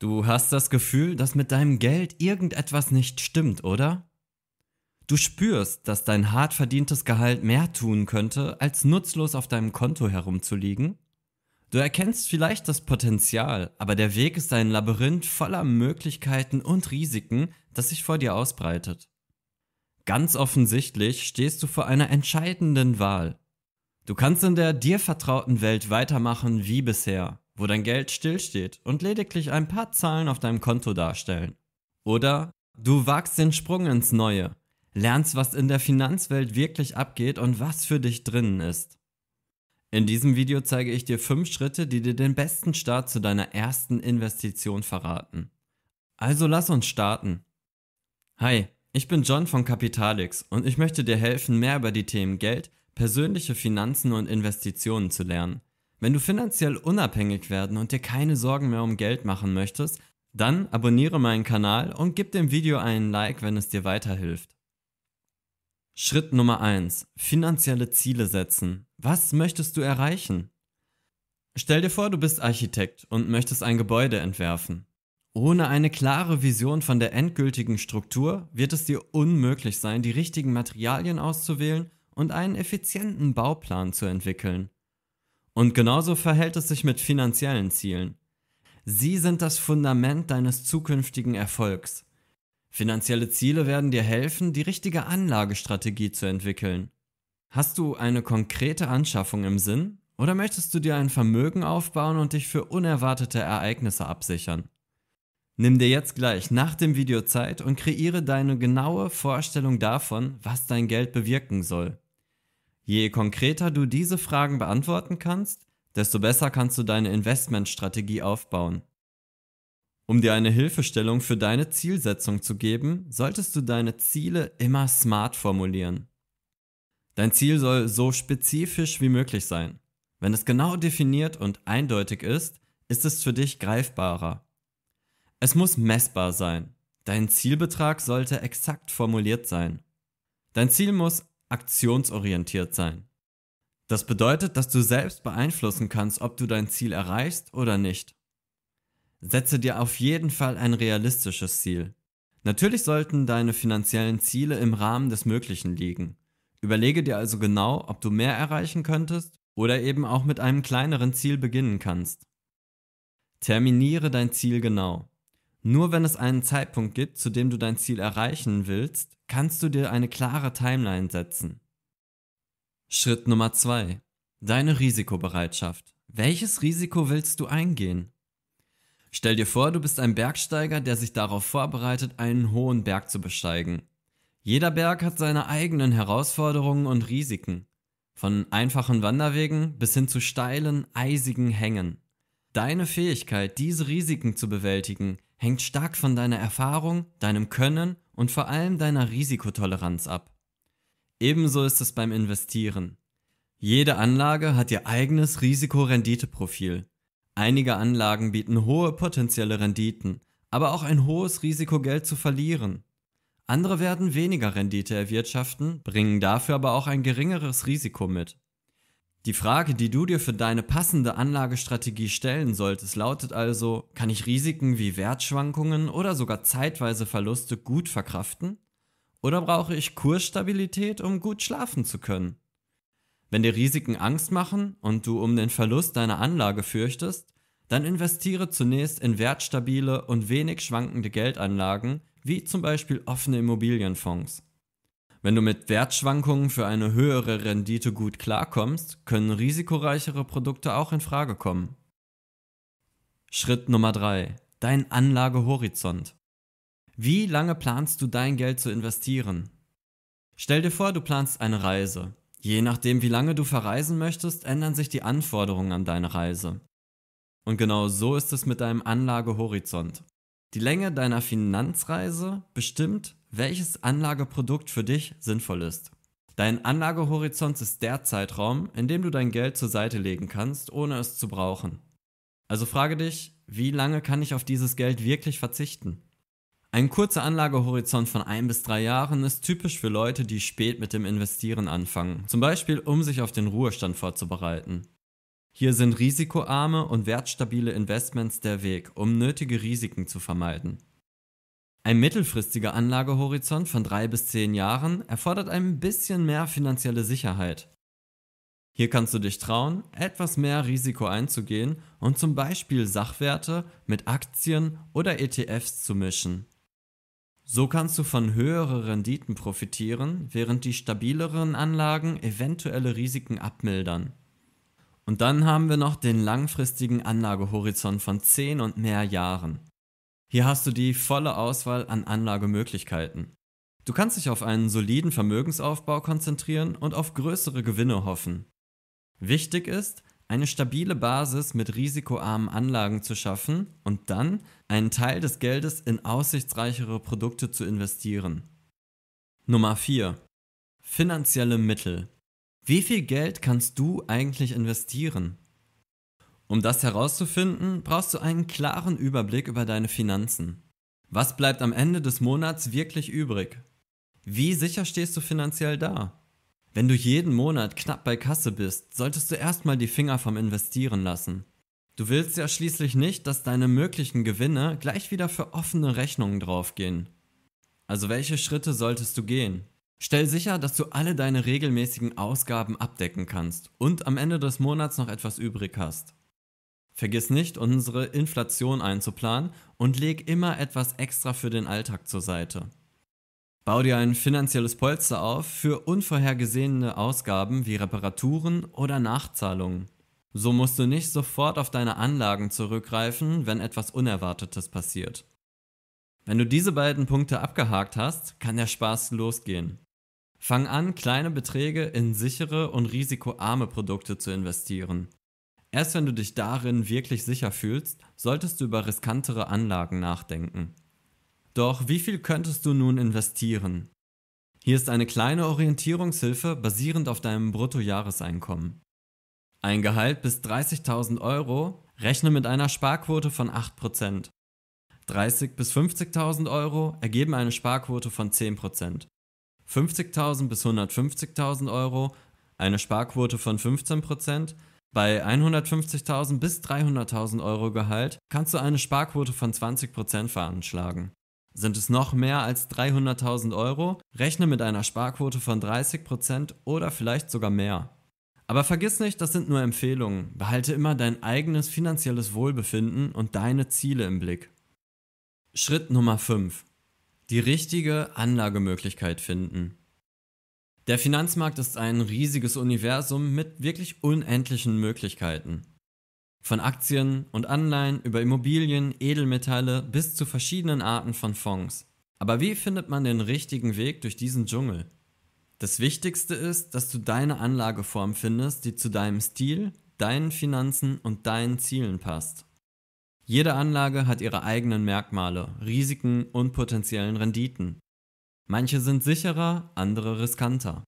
Du hast das Gefühl, dass mit deinem Geld irgendetwas nicht stimmt, oder? Du spürst, dass dein hart verdientes Gehalt mehr tun könnte, als nutzlos auf deinem Konto herumzuliegen? Du erkennst vielleicht das Potenzial, aber der Weg ist ein Labyrinth voller Möglichkeiten und Risiken, das sich vor dir ausbreitet. Ganz offensichtlich stehst du vor einer entscheidenden Wahl. Du kannst in der dir vertrauten Welt weitermachen wie bisher, wo dein Geld stillsteht und lediglich ein paar Zahlen auf deinem Konto darstellen. Oder du wagst den Sprung ins Neue, lernst, was in der Finanzwelt wirklich abgeht und was für dich drinnen ist. In diesem Video zeige ich dir fünf Schritte, die dir den besten Start zu deiner ersten Investition verraten. Also lass uns starten. Hi, ich bin John von Capitalix und ich möchte dir helfen, mehr über die Themen Geld, persönliche Finanzen und Investitionen zu lernen. Wenn du finanziell unabhängig werden und dir keine Sorgen mehr um Geld machen möchtest, dann abonniere meinen Kanal und gib dem Video einen Like, wenn es dir weiterhilft. Schritt Nummer 1. Finanzielle Ziele setzen. Was möchtest du erreichen? Stell dir vor, du bist Architekt und möchtest ein Gebäude entwerfen. Ohne eine klare Vision von der endgültigen Struktur wird es dir unmöglich sein, die richtigen Materialien auszuwählen und einen effizienten Bauplan zu entwickeln. Und genauso verhält es sich mit finanziellen Zielen. Sie sind das Fundament deines zukünftigen Erfolgs. Finanzielle Ziele werden dir helfen, die richtige Anlagestrategie zu entwickeln. Hast du eine konkrete Anschaffung im Sinn oder möchtest du dir ein Vermögen aufbauen und dich für unerwartete Ereignisse absichern? Nimm dir jetzt gleich nach dem Video Zeit und kreiere deine genaue Vorstellung davon, was dein Geld bewirken soll. Je konkreter du diese Fragen beantworten kannst, desto besser kannst du deine Investmentstrategie aufbauen. Um dir eine Hilfestellung für deine Zielsetzung zu geben, solltest du deine Ziele immer smart formulieren. Dein Ziel soll so spezifisch wie möglich sein. Wenn es genau definiert und eindeutig ist, ist es für dich greifbarer. Es muss messbar sein. Dein Zielbetrag sollte exakt formuliert sein. Dein Ziel muss aktionsorientiert sein. Das bedeutet, dass du selbst beeinflussen kannst, ob du dein Ziel erreichst oder nicht. Setze dir auf jeden Fall ein realistisches Ziel. Natürlich sollten deine finanziellen Ziele im Rahmen des Möglichen liegen. Überlege dir also genau, ob du mehr erreichen könntest oder eben auch mit einem kleineren Ziel beginnen kannst. Terminiere dein Ziel genau. Nur wenn es einen Zeitpunkt gibt, zu dem du dein Ziel erreichen willst, kannst du dir eine klare Timeline setzen. Schritt Nummer 2. Deine Risikobereitschaft. Welches Risiko willst du eingehen? Stell dir vor, du bist ein Bergsteiger, der sich darauf vorbereitet, einen hohen Berg zu besteigen. Jeder Berg hat seine eigenen Herausforderungen und Risiken. Von einfachen Wanderwegen bis hin zu steilen, eisigen Hängen. Deine Fähigkeit, diese Risiken zu bewältigen, hängt stark von deiner Erfahrung, deinem Können und vor allem deiner Risikotoleranz ab. Ebenso ist es beim Investieren. Jede Anlage hat ihr eigenes Risikorenditeprofil. Einige Anlagen bieten hohe potenzielle Renditen, aber auch ein hohes Risiko, Geld zu verlieren. Andere werden weniger Rendite erwirtschaften, bringen dafür aber auch ein geringeres Risiko mit. Die Frage, die du dir für deine passende Anlagestrategie stellen solltest, lautet also, kann ich Risiken wie Wertschwankungen oder sogar zeitweise Verluste gut verkraften? Oder brauche ich Kursstabilität, um gut schlafen zu können? Wenn dir Risiken Angst machen und du um den Verlust deiner Anlage fürchtest, dann investiere zunächst in wertstabile und wenig schwankende Geldanlagen, wie zum Beispiel offene Immobilienfonds. Wenn du mit Wertschwankungen für eine höhere Rendite gut klarkommst, können risikoreichere Produkte auch in Frage kommen. Schritt Nummer 3. Dein Anlagehorizont. Wie lange planst du dein Geld zu investieren? Stell dir vor, du planst eine Reise. Je nachdem, wie lange du verreisen möchtest, ändern sich die Anforderungen an deine Reise. Und genau so ist es mit deinem Anlagehorizont. Die Länge deiner Finanzreise bestimmt, welches Anlageprodukt für dich sinnvoll ist. Dein Anlagehorizont ist der Zeitraum, in dem du dein Geld zur Seite legen kannst, ohne es zu brauchen. Also frage dich, wie lange kann ich auf dieses Geld wirklich verzichten? Ein kurzer Anlagehorizont von ein bis drei Jahren ist typisch für Leute, die spät mit dem Investieren anfangen, zum Beispiel um sich auf den Ruhestand vorzubereiten. Hier sind risikoarme und wertstabile Investments der Weg, um nötige Risiken zu vermeiden. Ein mittelfristiger Anlagehorizont von drei bis zehn Jahren erfordert ein bisschen mehr finanzielle Sicherheit. Hier kannst du dich trauen, etwas mehr Risiko einzugehen und zum Beispiel Sachwerte mit Aktien oder ETFs zu mischen. So kannst du von höheren Renditen profitieren, während die stabileren Anlagen eventuelle Risiken abmildern. Und dann haben wir noch den langfristigen Anlagehorizont von 10 und mehr Jahren. Hier hast du die volle Auswahl an Anlagemöglichkeiten. Du kannst dich auf einen soliden Vermögensaufbau konzentrieren und auf größere Gewinne hoffen. Wichtig ist, eine stabile Basis mit risikoarmen Anlagen zu schaffen und dann einen Teil des Geldes in aussichtsreichere Produkte zu investieren. Nummer 4. Finanzielle Mittel. Wie viel Geld kannst du eigentlich investieren? Um das herauszufinden, brauchst du einen klaren Überblick über deine Finanzen. Was bleibt am Ende des Monats wirklich übrig? Wie sicher stehst du finanziell da? Wenn du jeden Monat knapp bei Kasse bist, solltest du erstmal die Finger vom Investieren lassen. Du willst ja schließlich nicht, dass deine möglichen Gewinne gleich wieder für offene Rechnungen draufgehen. Also welche Schritte solltest du gehen? Stell sicher, dass du alle deine regelmäßigen Ausgaben abdecken kannst und am Ende des Monats noch etwas übrig hast. Vergiss nicht, unsere Inflation einzuplanen und leg immer etwas extra für den Alltag zur Seite. Bau dir ein finanzielles Polster auf für unvorhergesehene Ausgaben wie Reparaturen oder Nachzahlungen. So musst du nicht sofort auf deine Anlagen zurückgreifen, wenn etwas Unerwartetes passiert. Wenn du diese beiden Punkte abgehakt hast, kann der Spaß losgehen. Fang an, kleine Beträge in sichere und risikoarme Produkte zu investieren. Erst wenn du dich darin wirklich sicher fühlst, solltest du über riskantere Anlagen nachdenken. Doch wie viel könntest du nun investieren? Hier ist eine kleine Orientierungshilfe basierend auf deinem Bruttojahreseinkommen. Ein Gehalt bis 30.000 Euro rechne mit einer Sparquote von 8%. 30.000 bis 50.000 Euro ergeben eine Sparquote von 10%. 50.000 bis 150.000 Euro eine Sparquote von 15%. Bei 150.000 bis 300.000 Euro Gehalt kannst du eine Sparquote von 20% veranschlagen. Sind es noch mehr als 300.000 Euro, rechne mit einer Sparquote von 30% oder vielleicht sogar mehr. Aber vergiss nicht, das sind nur Empfehlungen. Behalte immer dein eigenes finanzielles Wohlbefinden und deine Ziele im Blick. Schritt Nummer 5 die richtige Anlagemöglichkeit finden. Der Finanzmarkt ist ein riesiges Universum mit wirklich unendlichen Möglichkeiten. Von Aktien und Anleihen über Immobilien, Edelmetalle bis zu verschiedenen Arten von Fonds. Aber wie findet man den richtigen Weg durch diesen Dschungel? Das Wichtigste ist, dass du deine Anlageform findest, die zu deinem Stil, deinen Finanzen und deinen Zielen passt. Jede Anlage hat ihre eigenen Merkmale, Risiken und potenziellen Renditen. Manche sind sicherer, andere riskanter.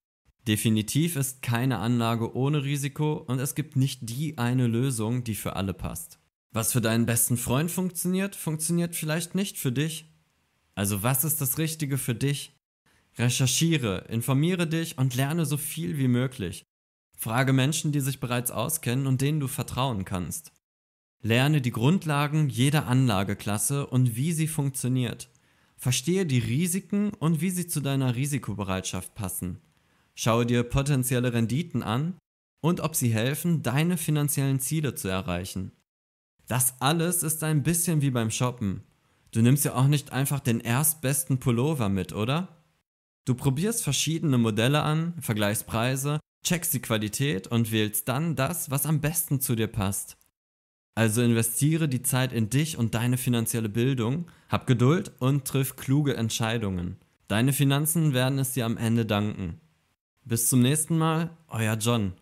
Definitiv ist keine Anlage ohne Risiko und es gibt nicht die eine Lösung, die für alle passt. Was für deinen besten Freund funktioniert, funktioniert vielleicht nicht für dich. Also was ist das Richtige für dich? Recherchiere, informiere dich und lerne so viel wie möglich. Frage Menschen, die sich bereits auskennen und denen du vertrauen kannst. Lerne die Grundlagen jeder Anlageklasse und wie sie funktioniert. Verstehe die Risiken und wie sie zu deiner Risikobereitschaft passen. Schaue dir potenzielle Renditen an und ob sie helfen, deine finanziellen Ziele zu erreichen. Das alles ist ein bisschen wie beim Shoppen. Du nimmst ja auch nicht einfach den erstbesten Pullover mit, oder? Du probierst verschiedene Modelle an, vergleichst Preise, checkst die Qualität und wählst dann das, was am besten zu dir passt. Also investiere die Zeit in dich und deine finanzielle Bildung, hab Geduld und triff kluge Entscheidungen. Deine Finanzen werden es dir am Ende danken. Bis zum nächsten Mal, euer John.